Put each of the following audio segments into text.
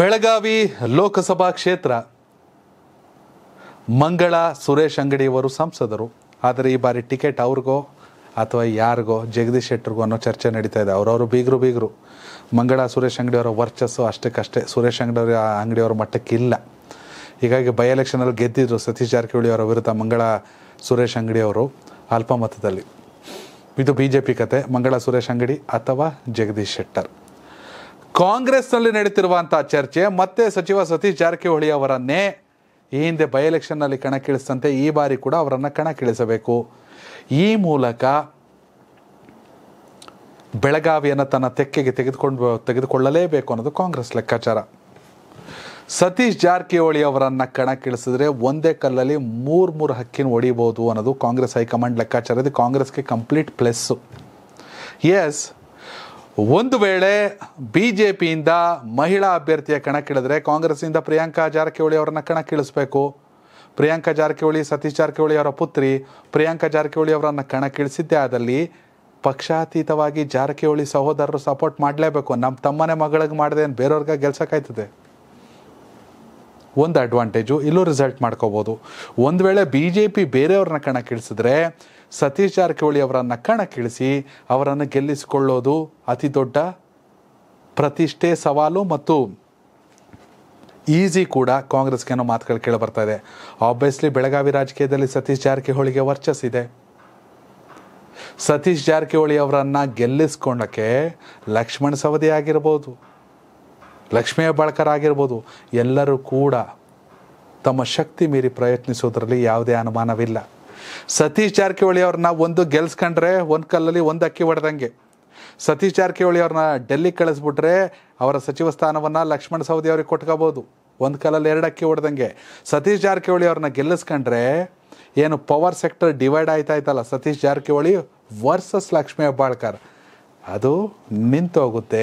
ಬೆಳಗಾವಿ ಲೋಕಸಭಾ ಕ್ಷೇತ್ರ ಮಂಗಳ ಸುರೇಶ್ ಅಂಗಡಿಯವರು ಸಂಸದರು ಆದರೆ ಈ ಬಾರಿ ಟಿಕೆಟ್ ಅವ್ರಿಗೋ ಅಥವಾ ಯಾರಿಗೋ ಜಗದೀಶ್ ಶೆಟ್ಟರ್ಗೋ ಅನ್ನೋ ಚರ್ಚೆ ನಡೀತಾ ಇದೆ ಅವರವರು ಬೀಗರು ಬೀಗರು ಮಂಗಳ ಸುರೇಶ್ ಅಂಗಡಿಯವರ ವರ್ಚಸ್ಸು ಅಷ್ಟಕ್ಕಷ್ಟೇ ಸುರೇಶ್ ಅಂಗಡಿಯವರ ಅಂಗಡಿಯವರ ಮಟ್ಟಕ್ಕಿಲ್ಲ ಹೀಗಾಗಿ ಬೈ ಎಲೆಕ್ಷನಲ್ಲಿ ಗೆದ್ದಿದ್ರು ಸತೀಶ್ ಜಾರಕಿಹೊಳಿ ಅವರ ವಿರುದ್ಧ ಮಂಗಳ ಸುರೇಶ್ ಅಂಗಡಿಯವರು ಅಲ್ಪಮತದಲ್ಲಿ ಇದು ಬಿ ಜೆ ಪಿ ಕತೆ ಮಂಗಳ ಸುರೇಶ್ ಅಂಗಡಿ ಅಥವಾ ಜಗದೀಶ್ ಶೆಟ್ಟರ್ ಕಾಂಗ್ರೆಸ್ನಲ್ಲಿ ನಡೀತಿರುವಂತಹ ಚರ್ಚೆ ಮತ್ತೆ ಸಚಿವ ಸತೀಶ್ ಜಾರಕಿಹೊಳಿ ಅವರನ್ನೇ ಈ ಹಿಂದೆ ಬೈ ಎಲೆಕ್ಷನ್ನಲ್ಲಿ ಕಣಕ್ಕಿಳಿಸಿದಂತೆ ಈ ಬಾರಿ ಕೂಡ ಅವರನ್ನು ಕಣಕ್ಕಿಳಿಸಬೇಕು ಈ ಮೂಲಕ ಬೆಳಗಾವಿಯನ್ನು ತನ್ನ ತೆಕ್ಕೆಗೆ ತೆಗೆದುಕೊಂಡು ತೆಗೆದುಕೊಳ್ಳಲೇಬೇಕು ಅನ್ನೋದು ಕಾಂಗ್ರೆಸ್ ಲೆಕ್ಕಾಚಾರ ಸತೀಶ್ ಜಾರಕಿಹೊಳಿ ಅವರನ್ನು ಕಣಕ್ಕಿಳಿಸಿದ್ರೆ ಒಂದೇ ಕಲ್ಲಲ್ಲಿ ಮೂರು ಮೂರು ಹಕ್ಕಿನ ಒಡಿಬಹುದು ಅನ್ನೋದು ಕಾಂಗ್ರೆಸ್ ಹೈಕಮಾಂಡ್ ಲೆಕ್ಕಾಚಾರ ಇದು ಕಾಂಗ್ರೆಸ್ಗೆ ಕಂಪ್ಲೀಟ್ ಪ್ಲಸ್ಸು ಎಸ್ ಒಂದು ವೇಳೆ ಬಿ ಜೆ ಪಿಯಿಂದ ಮಹಿಳಾ ಅಭ್ಯರ್ಥಿಯ ಕಣಕ್ಕಿಳಿದ್ರೆ ಕಾಂಗ್ರೆಸ್ಸಿಂದ ಪ್ರಿಯಾಂಕಾ ಜಾರಕಿಹೊಳಿ ಅವರನ್ನು ಕಣಕ್ಕಿಳಿಸ್ಬೇಕು ಪ್ರಿಯಾಂಕಾ ಜಾರಕಿಹೊಳಿ ಸತೀಶ್ ಜಾರಕಿಹೊಳಿ ಅವರ ಪುತ್ರಿ ಪ್ರಿಯಾಂಕಾ ಜಾರಕಿಹೊಳಿ ಅವರನ್ನು ಕಣಕ್ಕಿಳಿಸಿದ್ದೆ ಆದಲ್ಲಿ ಪಕ್ಷಾತೀತವಾಗಿ ಜಾರಕಿಹೊಳಿ ಸಹೋದರರು ಸಪೋರ್ಟ್ ಮಾಡಲೇಬೇಕು ನಮ್ಮ ತಮ್ಮನೇ ಮಗಳಿಗೆ ಮಾಡಿದೆ ಬೇರೆಯವ್ರಿಗೆ ಗೆಲ್ಸಕ್ಕಾಯ್ತದೆ ಒಂದು ಅಡ್ವಾಂಟೇಜು ಇಲ್ಲೂ ರಿಸಲ್ಟ್ ಮಾಡ್ಕೋಬೋದು ಒಂದು ವೇಳೆ ಬಿ ಜೆ ಪಿ ಬೇರೆಯವ್ರನ್ನ ಕಣಕ್ಕಿಳಿಸಿದ್ರೆ ಸತೀಶ್ ಜಾರಕಿಹೊಳಿ ಅವರನ್ನು ಕಣಕ್ಕಿಳಿಸಿ ಅವರನ್ನು ಗೆಲ್ಲಿಸಿಕೊಳ್ಳೋದು ಅತಿ ದೊಡ್ಡ ಪ್ರತಿಷ್ಠೆ ಸವಾಲು ಮತ್ತು ಈಸಿ ಕೂಡ ಕಾಂಗ್ರೆಸ್ಗೆ ಏನೋ ಮಾತುಗಳು ಬರ್ತಾ ಇದೆ ಆಬ್ವಿಯಸ್ಲಿ ಬೆಳಗಾವಿ ರಾಜಕೀಯದಲ್ಲಿ ಸತೀಶ್ ಜಾರಕಿಹೊಳಿಗೆ ವರ್ಚಸ್ಸಿದೆ ಸತೀಶ್ ಜಾರಕಿಹೊಳಿ ಅವರನ್ನು ಗೆಲ್ಲಿಸ್ಕೊಂಡಕ್ಕೆ ಲಕ್ಷ್ಮಣ್ ಸವದಿ ಆಗಿರ್ಬೋದು ಲಕ್ಷ್ಮೀ ಹೆಬ್ಬಾಳ್ಕರ್ ಆಗಿರ್ಬೋದು ಎಲ್ಲರೂ ಕೂಡ ತಮ್ಮ ಶಕ್ತಿ ಮೀರಿ ಪ್ರಯತ್ನಿಸೋದ್ರಲ್ಲಿ ಯಾವುದೇ ಅನುಮಾನವಿಲ್ಲ ಸತೀಶ್ ಜಾರಕಿಹೊಳಿ ಅವ್ರನ್ನ ಒಂದು ಗೆಲ್ಸ್ಕೊಂಡ್ರೆ ಒಂದು ಕಲ್ಲಲ್ಲಿ ಒಂದು ಅಕ್ಕಿ ಹೊಡೆದಂಗೆ ಸತೀಶ್ ಜಾರಕಿಹೊಳಿ ಅವ್ರನ್ನ ಡೆಲ್ಲಿಗೆ ಕಳಿಸ್ಬಿಟ್ರೆ ಅವರ ಸಚಿವ ಸ್ಥಾನವನ್ನು ಲಕ್ಷ್ಮಣ ಸವದಿ ಅವ್ರಿಗೆ ಕೊಟ್ಕೋಬೋದು ಒಂದು ಕಲ್ಲಲ್ಲಿ ಎರಡು ಅಕ್ಕಿ ಹೊಡೆದಂಗೆ ಸತೀಶ್ ಜಾರಕಿಹೊಳಿ ಅವ್ರನ್ನ ಗೆಲ್ಲಿಸ್ಕೊಂಡ್ರೆ ಏನು ಪವರ್ ಸೆಕ್ಟರ್ ಡಿವೈಡ್ ಆಯ್ತಾಯ್ತಲ್ಲ ಸತೀಶ್ ಜಾರಕಿಹೊಳಿ ವರ್ಸಸ್ ಲಕ್ಷ್ಮೀ ಹೆಬ್ಬಾಳ್ಕರ್ ಅದು ಹೋಗುತ್ತೆ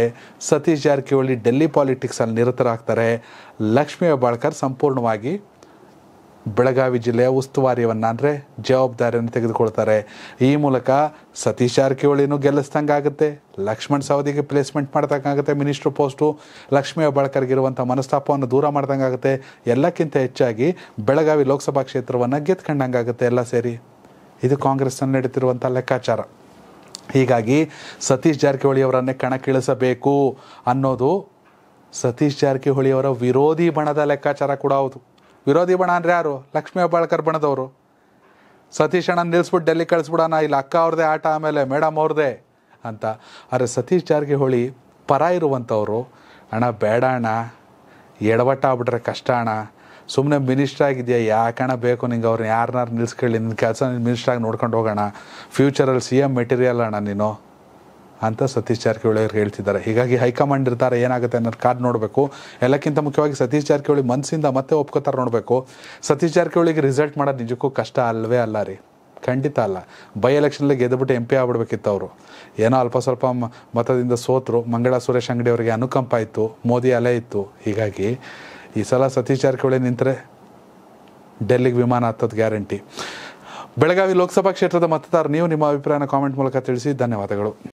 ಸತೀಶ್ ಜಾರಕಿಹೊಳಿ ಡೆಲ್ಲಿ ಪಾಲಿಟಿಕ್ಸಲ್ಲಿ ನಿರತರಾಗ್ತಾರೆ ಲಕ್ಷ್ಮೀ ಹೆಬ್ಬಾಳ್ಕರ್ ಸಂಪೂರ್ಣವಾಗಿ ಬೆಳಗಾವಿ ಜಿಲ್ಲೆಯ ಉಸ್ತುವಾರಿಯವನ್ನು ಅಂದರೆ ಜವಾಬ್ದಾರಿಯನ್ನು ತೆಗೆದುಕೊಳ್ತಾರೆ ಈ ಮೂಲಕ ಸತೀಶ್ ಜಾರಕಿಹೊಳಿನೂ ಆಗುತ್ತೆ ಲಕ್ಷ್ಮಣ್ ಸವದಿಗೆ ಪ್ಲೇಸ್ಮೆಂಟ್ ಮಾಡ್ದಂಗಾಗುತ್ತೆ ಮಿನಿಸ್ಟ್ರ್ ಪೋಸ್ಟು ಲಕ್ಷ್ಮೀ ಹೆಬ್ಬಾಳ್ಕರ್ಗಿರುವಂಥ ಮನಸ್ತಾಪವನ್ನು ದೂರ ಆಗುತ್ತೆ ಎಲ್ಲಕ್ಕಿಂತ ಹೆಚ್ಚಾಗಿ ಬೆಳಗಾವಿ ಲೋಕಸಭಾ ಕ್ಷೇತ್ರವನ್ನು ಆಗುತ್ತೆ ಎಲ್ಲ ಸೇರಿ ಇದು ಕಾಂಗ್ರೆಸ್ನಲ್ಲಿ ನಡೀತಿರುವಂಥ ಲೆಕ್ಕಾಚಾರ ಹೀಗಾಗಿ ಸತೀಶ್ ಜಾರಕಿಹೊಳಿ ಅವರನ್ನೇ ಕಣಕ್ಕಿಳಿಸಬೇಕು ಅನ್ನೋದು ಸತೀಶ್ ಜಾರಕಿಹೊಳಿ ಅವರ ವಿರೋಧಿ ಬಣದ ಲೆಕ್ಕಾಚಾರ ಕೂಡ ಹೌದು ವಿರೋಧಿ ಬಣ ಅಂದರೆ ಯಾರು ಲಕ್ಷ್ಮೀ ಹೆಬ್ಬಾಳ್ಕರ್ ಬಣದವರು ಸತೀಶ್ ಅಣ್ಣ ನಿಲ್ಲಿಸ್ಬಿಟ್ಟು ಡೆಲ್ಲಿ ಕಳಿಸ್ಬಿಡೋಣ ಇಲ್ಲಿ ಅಕ್ಕ ಅವ್ರದ್ದೇ ಆಟ ಆಮೇಲೆ ಮೇಡಮ್ ಅವ್ರದ್ದೇ ಅಂತ ಆದರೆ ಸತೀಶ್ ಜಾರಕಿಹೊಳಿ ಪರ ಇರುವಂಥವ್ರು ಅಣ್ಣ ಬೇಡ ಅಣ್ಣ ಎಡವಟ್ಟ ಆಗ್ಬಿಟ್ರೆ ಕಷ್ಟ ಅಣ್ಣ ಸುಮ್ಮನೆ ಮಿನಿಸ್ಟ್ರಾಗಿದೆಯಾ ಆಗಿದೆಯಾ ಯಾಕಣ ಬೇಕು ನಿಂಗೆ ಅವ್ರನ್ನ ಯಾರನ್ನಾರು ನಿಲ್ಸ್ಕೊಳ್ಳಿ ನಿನ್ನ ಕೆಲಸ ಮಿನಿಸ್ಟರ್ ಮಿನಿಸ್ಟ್ರಾಗಿ ನೋಡ್ಕೊಂಡು ಹೋಗೋಣ ಫ್ಯೂಚರಲ್ಲಿ ಸಿ ಎಮ್ ಮೆಟೀರಿಯಲ್ ಅಣ್ಣ ನೀನು ಅಂತ ಸತೀಶ್ ಜಾರಕಿಹೊಳಿ ಅವ್ರು ಹೇಳ್ತಿದ್ದಾರೆ ಹೀಗಾಗಿ ಹೈಕಮಾಂಡ್ ಇರ್ತಾರೆ ಏನಾಗುತ್ತೆ ಅನ್ನೋದು ಕಾರ್ಡ್ ನೋಡಬೇಕು ಎಲ್ಲಕ್ಕಿಂತ ಮುಖ್ಯವಾಗಿ ಸತೀಶ್ ಜಾರಕಿಹೊಳಿ ಮನಸ್ಸಿಂದ ಮತ್ತೆ ಒಪ್ಕೋತಾರೆ ನೋಡಬೇಕು ಸತೀಶ್ ಜಾರಕಿಹೊಳಿಗೆ ರಿಸಲ್ಟ್ ಮಾಡೋದು ನಿಜಕ್ಕೂ ಕಷ್ಟ ಅಲ್ಲವೇ ಅಲ್ಲ ರೀ ಖಂಡಿತ ಅಲ್ಲ ಬೈ ಎಲೆಕ್ಷನಲ್ಲಿ ಗೆದ್ದುಬಿಟ್ಟು ಎಂ ಪಿ ಆಗ್ಬಿಡ್ಬೇಕಿತ್ತು ಅವರು ಏನೋ ಅಲ್ಪ ಸ್ವಲ್ಪ ಮತದಿಂದ ಸೋತರು ಮಂಗಳ ಸುರೇಶ್ ಅಂಗಡಿ ಅವರಿಗೆ ಅನುಕಂಪ ಇತ್ತು ಮೋದಿ ಅಲೆ ಇತ್ತು ಹೀಗಾಗಿ ಈ ಸಲ ಸತೀಶ್ ಜಾರಕಿಹೊಳಿ ನಿಂತರೆ ಡೆಲ್ಲಿಗೆ ವಿಮಾನ ಹತ್ತೋದು ಗ್ಯಾರಂಟಿ ಬೆಳಗಾವಿ ಲೋಕಸಭಾ ಕ್ಷೇತ್ರದ ಮತದಾರ ನೀವು ನಿಮ್ಮ ಅಭಿಪ್ರಾಯನ ಕಾಮೆಂಟ್ ಮೂಲಕ ತಿಳಿಸಿ ಧನ್ಯವಾದಗಳು